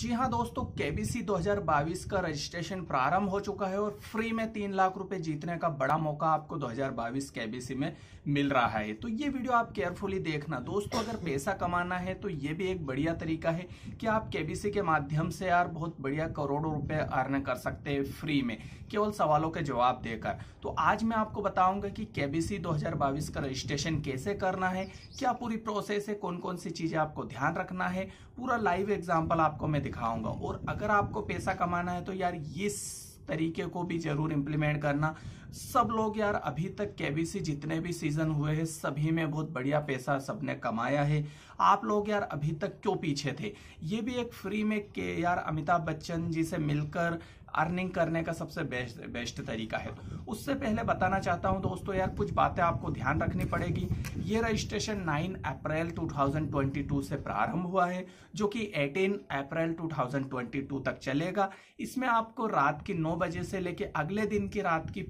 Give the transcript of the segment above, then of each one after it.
जी हाँ दोस्तों केबीसी 2022 का रजिस्ट्रेशन प्रारंभ हो चुका है और फ्री में तीन लाख रुपए जीतने का बड़ा मौका आपको 2022 केबीसी में मिल रहा है तो ये वीडियो आप केयरफुली देखना दोस्तों अगर पैसा कमाना है तो ये भी एक बढ़िया तरीका है कि आप केबीसी के माध्यम से यार बहुत बढ़िया करोड़ों रुपए अर्न कर सकते हैं फ्री में केवल सवालों के जवाब देकर तो आज मैं आपको बताऊंगा कि केबीसी बाईस का रजिस्ट्रेशन कैसे करना है क्या पूरी प्रोसेस है कौन कौन सी चीजें आपको ध्यान रखना है पूरा लाइव एग्जाम्पल आपको मैं मैं दिखाऊंगा और अगर आपको पैसा कमाना है तो यार इस तरीके को भी जरूर इम्प्लीमेंट करना सब लोग यार अभी तक केबीसी जितने भी सीजन हुए हैं सभी में बहुत बढ़िया पैसा सबने कमाया है आप लोग यार अभी तक क्यों पीछे थे ये भी एक फ्री में के यार अमिताभ बच्चन जी से मिलकर अर्निंग करने का सबसे बेस्ट बेस्ट तरीका है उससे पहले बताना चाहता हूं दोस्तों यार कुछ बातें आपको ध्यान रखनी पड़ेगी ये रजिस्ट्रेशन 9 अप्रैल 2022 से प्रारंभ हुआ है जो कि 18 अप्रैल 2022 तक चलेगा इसमें आपको रात की 9 बजे से लेकर अगले दिन की रात की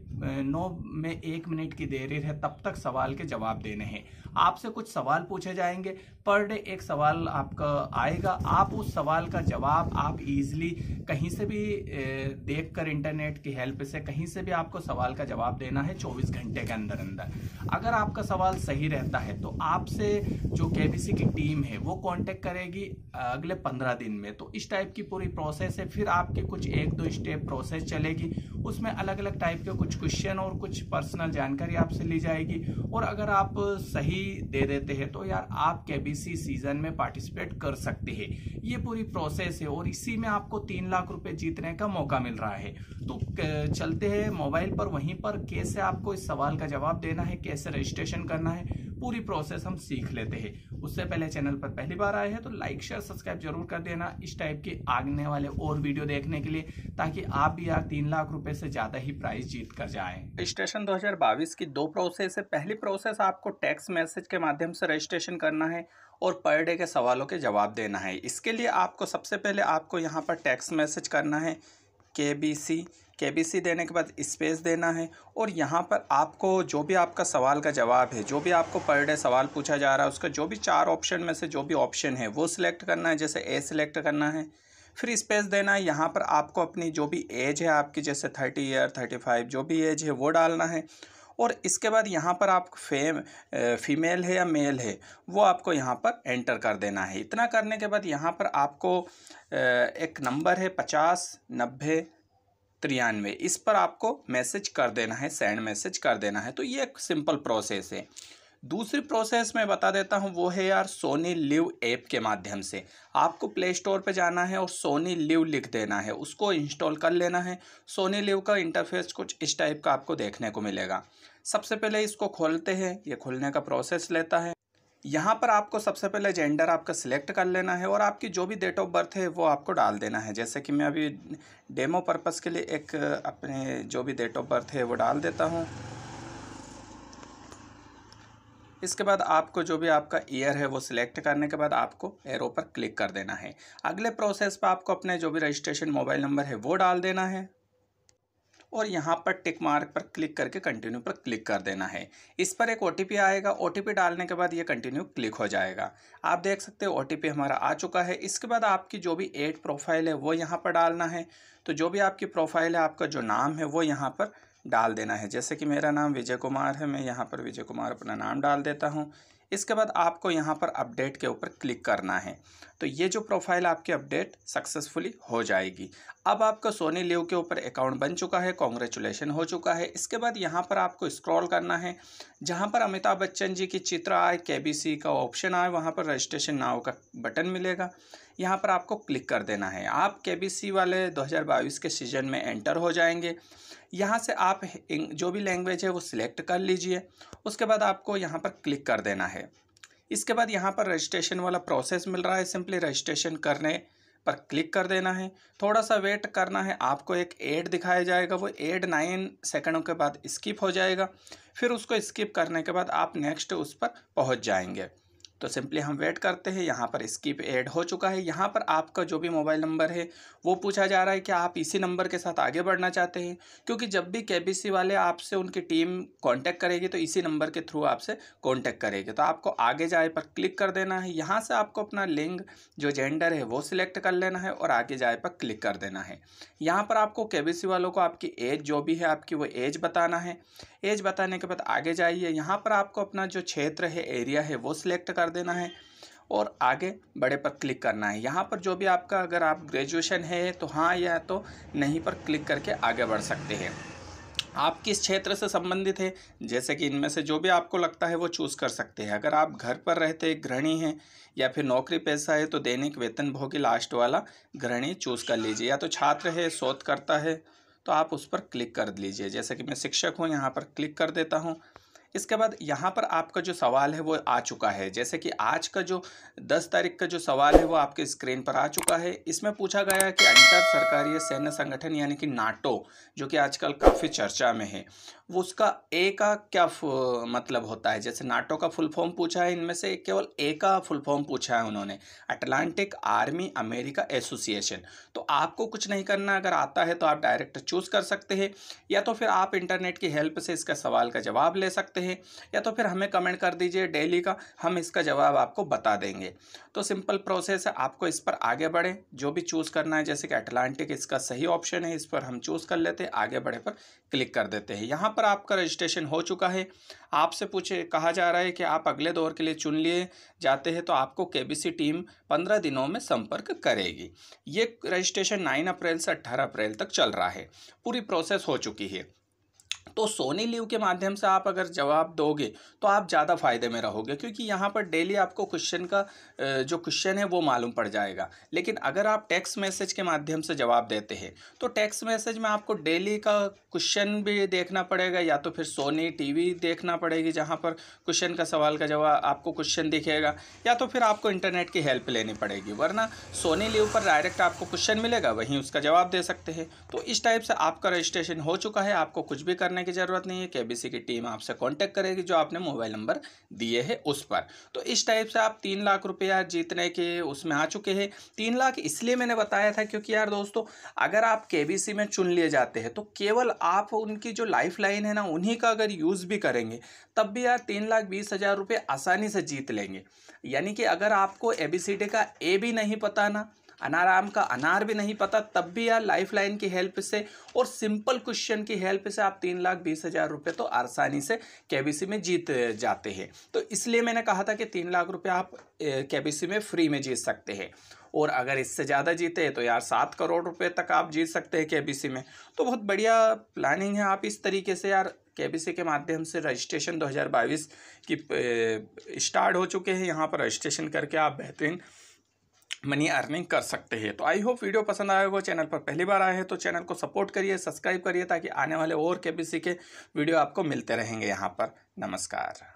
नौ में एक मिनट की देरी है तब तक सवाल के जवाब देने हैं आपसे कुछ सवाल पूछे जाएंगे पर डे एक सवाल आपका आएगा आप उस सवाल का जवाब आप इजीली कहीं से भी देखकर इंटरनेट की हेल्प से कहीं से भी आपको सवाल का जवाब देना है 24 घंटे के अंदर अंदर अगर आपका सवाल सही रहता है तो आपसे जो केबीसी की टीम है वो कांटेक्ट करेगी अगले पंद्रह दिन में तो इस टाइप की पूरी प्रोसेस है फिर आपके कुछ एक दो स्टेप प्रोसेस चलेगी उसमें अलग अलग टाइप के कुछ कुछ क्वेश्चन और कुछ पर्सनल जानकारी आपसे ली जाएगी और अगर आप सही दे देते हैं तो यार आप केबीसी सीजन में पार्टिसिपेट कर सकते हैं ये पूरी प्रोसेस है और इसी में आपको तीन लाख रुपए जीतने का मौका मिल रहा है तो चलते हैं मोबाइल पर वहीं पर कैसे आपको इस सवाल का जवाब देना है कैसे रजिस्ट्रेशन करना है पूरी प्रोसेस हम सीख लेते हैं उससे पहले चैनल पर पहली बार आए हैं तो लाइक शेयर सब्सक्राइब जरूर कर देना इस टाइप के आगने वाले और वीडियो देखने के लिए ताकि आप भी यार तीन लाख रुपए से ज्यादा ही प्राइस जीत कर जाए रजिस्ट्रेशन 2022 की दो प्रोसेस है पहली प्रोसेस आपको टैक्स मैसेज के माध्यम से रजिस्ट्रेशन करना है और पर डे के सवालों के जवाब देना है इसके लिए आपको सबसे पहले आपको यहाँ पर टैक्स मैसेज करना है के बी सी के बी सी देने के बाद स्पेस देना है और यहाँ पर आपको जो भी आपका सवाल का जवाब है जो भी आपको पर डे सवाल पूछा जा रहा है उसका जो भी चार ऑप्शन में से जो भी ऑप्शन है वो सिलेक्ट करना है जैसे ए सिलेक्ट करना है फिर स्पेस देना है यहाँ पर आपको अपनी जो भी एज है आपकी जैसे थर्टी ईयर थर्टी फाइव जो भी एज है वो डालना है और इसके बाद यहाँ पर आप फेम फीमेल है या मेल है वो आपको यहाँ पर एंटर कर देना है इतना करने के बाद यहाँ पर आपको एक नंबर है पचास नब्बे तिरानवे इस पर आपको मैसेज कर देना है सेंड मैसेज कर देना है तो ये एक सिंपल प्रोसेस है दूसरी प्रोसेस मैं बता देता हूँ वो है यार सोनी लिव ऐप के माध्यम से आपको प्ले स्टोर पर जाना है और सोनी लिव लिख देना है उसको इंस्टॉल कर लेना है सोनी लिव का इंटरफेस कुछ इस टाइप का आपको देखने को मिलेगा सबसे पहले इसको खोलते हैं ये खोलने का प्रोसेस लेता है यहाँ पर आपको सबसे पहले जेंडर आपका सिलेक्ट कर लेना है और आपकी जो भी डेट ऑफ बर्थ है वो आपको डाल देना है जैसे कि मैं अभी डेमो पर्पज़ के लिए एक अपने जो भी डेट ऑफ बर्थ है वो डाल देता हूँ इसके बाद आपको जो भी आपका ईयर है वो सिलेक्ट करने के बाद आपको एरो पर क्लिक कर देना है अगले प्रोसेस पर आपको अपने जो भी रजिस्ट्रेशन मोबाइल नंबर है वो डाल देना है और यहाँ पर टिक मार्क पर क्लिक करके कंटिन्यू पर क्लिक कर देना है इस पर एक ओ आएगा ओ डालने के बाद ये कंटिन्यू क्लिक हो जाएगा आप देख सकते हो ओ हमारा आ चुका है इसके बाद आपकी जो भी एड प्रोफाइल है वो यहाँ पर डालना है तो जो भी आपकी प्रोफाइल है आपका जो नाम है वो यहाँ पर डाल देना है जैसे कि मेरा नाम विजय कुमार है मैं यहाँ पर विजय कुमार अपना नाम डाल देता हूँ इसके बाद आपको यहाँ पर अपडेट के ऊपर क्लिक करना है तो ये जो प्रोफाइल आपकी अपडेट सक्सेसफुली हो जाएगी अब आपका सोनी लिव के ऊपर अकाउंट बन चुका है कॉन्ग्रेचुलेसन हो चुका है इसके बाद यहाँ पर आपको स्क्रॉल करना है जहाँ पर अमिताभ बच्चन जी की चित्र आए के का ऑप्शन आए वहाँ पर रजिस्ट्रेशन नाव का बटन मिलेगा यहाँ पर आपको क्लिक कर देना है आप के वाले 2022 के सीजन में एंटर हो जाएंगे यहाँ से आप जो भी लैंग्वेज है वो सिलेक्ट कर लीजिए उसके बाद आपको यहाँ पर क्लिक कर देना है इसके बाद यहाँ पर रजिस्ट्रेशन वाला प्रोसेस मिल रहा है सिंपली रजिस्ट्रेशन करने पर क्लिक कर देना है थोड़ा सा वेट करना है आपको एक एड दिखाया जाएगा वो एड नाइन सेकंडों के बाद स्किप हो जाएगा फिर उसको स्किप करने के बाद आप नेक्स्ट उस पर पहुंच जाएंगे तो सिंपली हम वेट करते हैं यहाँ पर स्किप ऐड हो चुका है यहाँ पर आपका जो भी मोबाइल नंबर है वो पूछा जा रहा है कि आप इसी नंबर के साथ आगे बढ़ना चाहते हैं क्योंकि जब भी के वाले आपसे उनकी टीम कांटेक्ट करेगी तो इसी नंबर के थ्रू आपसे कांटेक्ट करेगी तो आपको आगे जाए पर क्लिक कर देना है यहाँ से आपको अपना लिंग जो जेंडर है वो सिलेक्ट कर लेना है और आगे जाए पर क्लिक कर देना है यहाँ पर आपको के वालों को आपकी एज जो भी है आपकी वो एज बताना है एज बताने के बाद आगे जाइए यहाँ पर आपको अपना जो क्षेत्र है एरिया है वो सिलेक्ट कर देना है और आगे बड़े पर क्लिक करना है यहाँ पर जो भी आपका अगर आप ग्रेजुएशन है तो हाँ या तो नहीं पर क्लिक करके आगे बढ़ सकते हैं आप किस क्षेत्र से संबंधित है जैसे कि इनमें से जो भी आपको लगता है वो चूज़ कर सकते हैं अगर आप घर पर रहते गृहणी हैं या फिर नौकरी पैसा है तो दैनिक वेतन भोगी लास्ट वाला गृहणी चूज़ कर लीजिए या तो छात्र है शोध करता है तो आप उस पर क्लिक कर लीजिए जैसे कि मैं शिक्षक हूँ यहाँ पर क्लिक कर देता हूँ इसके बाद यहाँ पर आपका जो सवाल है वो आ चुका है जैसे कि आज का जो 10 तारीख का जो सवाल है वो आपके स्क्रीन पर आ चुका है इसमें पूछा गया है कि अंतर सरकारी सैन्य संगठन यानी कि नाटो जो कि आजकल काफ़ी चर्चा में है वो उसका ए का क्या मतलब होता है जैसे नाटो का फुल फॉर्म पूछा है इनमें से केवल ए का फुल फॉर्म पूछा है उन्होंने अटलांटिक आर्मी अमेरिका एसोसिएशन तो आपको कुछ नहीं करना अगर आता है तो आप डायरेक्ट चूज़ कर सकते हैं या तो फिर आप इंटरनेट की हेल्प से इसका सवाल का जवाब ले सकते हैं हैं या तो फिर हमें कमेंट कर दीजिए डेली का हम इसका जवाब आपको बता देंगे तो सिंपल प्रोसेस है आपको इस पर आगे बढ़ें जो भी चूज़ करना है जैसे कि अटलांटिक इसका सही ऑप्शन है इस पर हम चूज़ कर लेते हैं आगे बढ़े पर क्लिक कर देते हैं यहाँ पर आपका रजिस्ट्रेशन हो चुका है आपसे पूछे कहा जा रहा है कि आप अगले दौर के लिए चुन लिए जाते हैं तो आपको केबीसी टीम पंद्रह दिनों में संपर्क करेगी ये रजिस्ट्रेशन नाइन अप्रैल से अट्ठारह अप्रैल तक चल रहा है पूरी प्रोसेस हो चुकी है तो सोनी लीव के माध्यम से आप अगर जवाब दोगे तो आप ज़्यादा फायदे में रहोगे क्योंकि यहाँ पर डेली आपको क्वेश्चन का जो क्वेश्चन है वो मालूम पड़ जाएगा लेकिन अगर आप टेक्स्ट मैसेज के माध्यम से जवाब देते हैं तो टेक्स्ट मैसेज में आपको डेली का क्वेश्चन भी देखना पड़ेगा या तो फिर सोनी टीवी देखना पड़ेगी जहाँ पर क्वेश्चन का सवाल का जवाब आपको क्वेश्चन दिखेगा या तो फिर आपको इंटरनेट की हेल्प लेनी पड़ेगी वरना सोनी लीव पर डायरेक्ट आपको क्वेश्चन मिलेगा वहीं उसका जवाब दे सकते हैं तो इस टाइप से आपका रजिस्ट्रेशन हो चुका है आपको कुछ भी करने की ज़रूरत नहीं है केबीसी की टीम आपसे कांटेक्ट करेगी जो आपने मोबाइल नंबर दिए है उस पर तो इस टाइप से आप तीन लाख रुपया जीतने के उसमें आ चुके हैं तीन लाख इसलिए मैंने बताया था क्योंकि यार दोस्तों अगर आप के में चुन लिए जाते हैं तो केवल आप उनकी जो लाइफ लाइन है ना उन्हीं का अगर यूज़ भी करेंगे तब भी यार तीन लाख बीस हज़ार रुपये आसानी से जीत लेंगे यानी कि अगर आपको ए बी सी डी का ए भी नहीं पता ना अनाराम का अनार भी नहीं पता तब भी यार लाइफ लाइन की हेल्प से और सिंपल क्वेश्चन की हेल्प से आप तीन लाख बीस हज़ार रुपये तो आसानी से के में जीत जाते हैं तो इसलिए मैंने कहा था कि तीन लाख रुपये आप के में फ्री में जीत सकते हैं और अगर इससे ज़्यादा जीते तो यार सात करोड़ रुपये तक आप जीत सकते हैं के में तो बहुत बढ़िया प्लानिंग है आप इस तरीके से यार के के माध्यम से रजिस्ट्रेशन 2022 की स्टार्ट हो चुके हैं यहाँ पर रजिस्ट्रेशन करके आप बेहतरीन मनी अर्निंग कर सकते हैं तो आई होप वीडियो पसंद आएगा चैनल पर पहली बार आए हैं तो चैनल को सपोर्ट करिए सब्सक्राइब करिए ताकि आने वाले और के के वीडियो आपको मिलते रहेंगे यहाँ पर नमस्कार